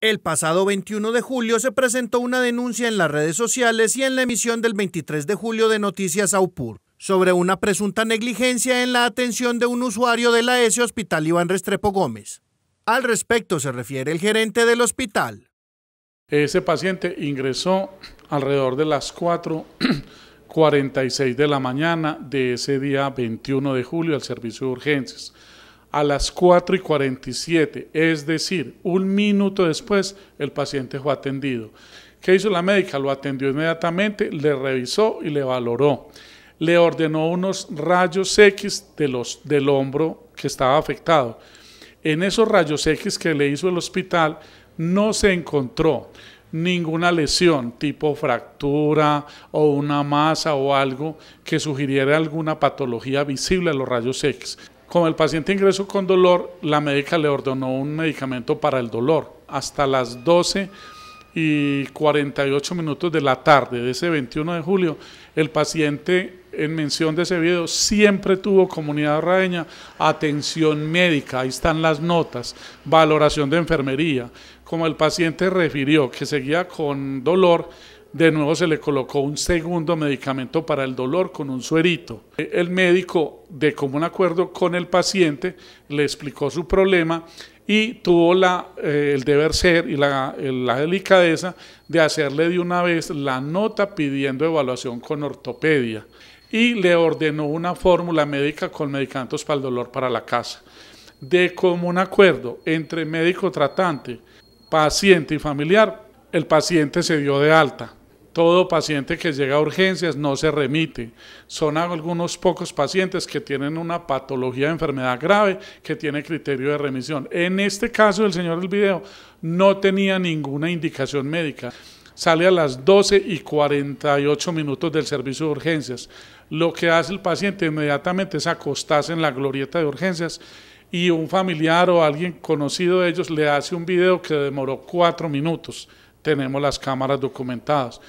El pasado 21 de julio se presentó una denuncia en las redes sociales y en la emisión del 23 de julio de Noticias Aupur sobre una presunta negligencia en la atención de un usuario de la S Hospital Iván Restrepo Gómez. Al respecto se refiere el gerente del hospital. Ese paciente ingresó alrededor de las 4.46 de la mañana de ese día 21 de julio al servicio de urgencias a las 4 y 47, es decir, un minuto después, el paciente fue atendido. ¿Qué hizo la médica? Lo atendió inmediatamente, le revisó y le valoró. Le ordenó unos rayos X del hombro que estaba afectado. En esos rayos X que le hizo el hospital no se encontró ninguna lesión tipo fractura o una masa o algo que sugiriera alguna patología visible a los rayos X. Como el paciente ingresó con dolor, la médica le ordenó un medicamento para el dolor. Hasta las 12 y 48 minutos de la tarde de ese 21 de julio, el paciente en mención de ese video siempre tuvo comunidad radeña, atención médica, ahí están las notas, valoración de enfermería. Como el paciente refirió que seguía con dolor, de nuevo se le colocó un segundo medicamento para el dolor con un suerito. El médico, de común acuerdo con el paciente, le explicó su problema y tuvo eh, el deber ser y la, eh, la, delicadeza de hacerle de una vez la nota pidiendo evaluación con ortopedia y le ordenó una fórmula médica con medicamentos para el dolor para la casa. De común acuerdo entre médico tratante, paciente y familiar, el paciente se dio de alta. Todo paciente que llega a urgencias no se remite. Son algunos pocos pacientes que tienen una patología de enfermedad grave que tiene criterio de remisión. En este caso el señor del video no tenía ninguna indicación médica. Sale a las 12 y 48 minutos del servicio de urgencias. Lo que hace el paciente inmediatamente es acostarse en la glorieta de urgencias y un familiar o alguien conocido de ellos le hace un video que demoró cuatro minutos tenemos las cámaras documentadas.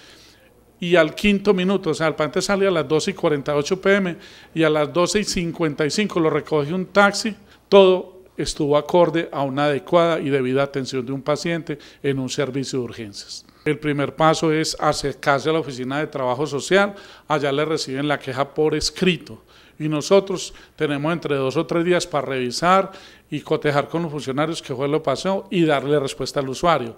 Y al quinto minuto, o sea, el paciente sale a las 12 y 48 pm y a las 12 y 55 lo recoge un taxi, todo estuvo acorde a una adecuada y debida atención de un paciente en un servicio de urgencias. El primer paso es acercarse a la oficina de trabajo social, allá le reciben la queja por escrito y nosotros tenemos entre dos o tres días para revisar y cotejar con los funcionarios qué fue lo pasó y darle respuesta al usuario.